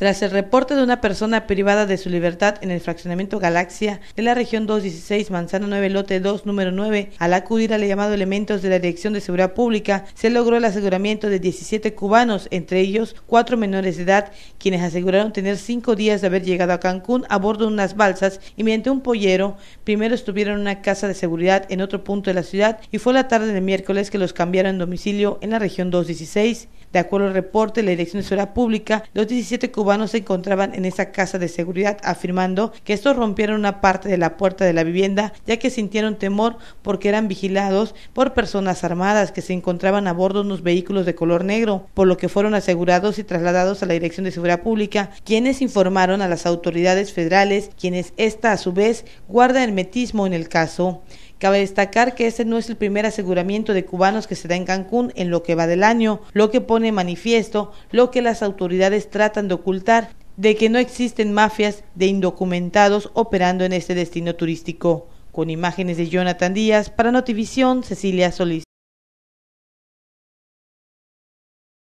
tras el reporte de una persona privada de su libertad en el fraccionamiento Galaxia de la región 216, Manzana 9, lote 2, número 9. Al acudir al llamado elementos de la Dirección de Seguridad Pública, se logró el aseguramiento de 17 cubanos, entre ellos cuatro menores de edad, quienes aseguraron tener cinco días de haber llegado a Cancún a bordo de unas balsas y mediante un pollero, primero estuvieron en una casa de seguridad en otro punto de la ciudad y fue la tarde del miércoles que los cambiaron de domicilio en la región 216. De acuerdo al reporte de la Dirección de Seguridad Pública, los 17 cubanos cubanos se encontraban en esa casa de seguridad, afirmando que estos rompieron una parte de la puerta de la vivienda, ya que sintieron temor porque eran vigilados por personas armadas que se encontraban a bordo de unos vehículos de color negro, por lo que fueron asegurados y trasladados a la Dirección de Seguridad Pública, quienes informaron a las autoridades federales, quienes esta a su vez guarda hermetismo en el caso. Cabe destacar que este no es el primer aseguramiento de cubanos que se da en Cancún en lo que va del año, lo que pone manifiesto lo que las autoridades tratan de ocultar, de que no existen mafias de indocumentados operando en este destino turístico. Con imágenes de Jonathan Díaz, para Notivisión, Cecilia Solís.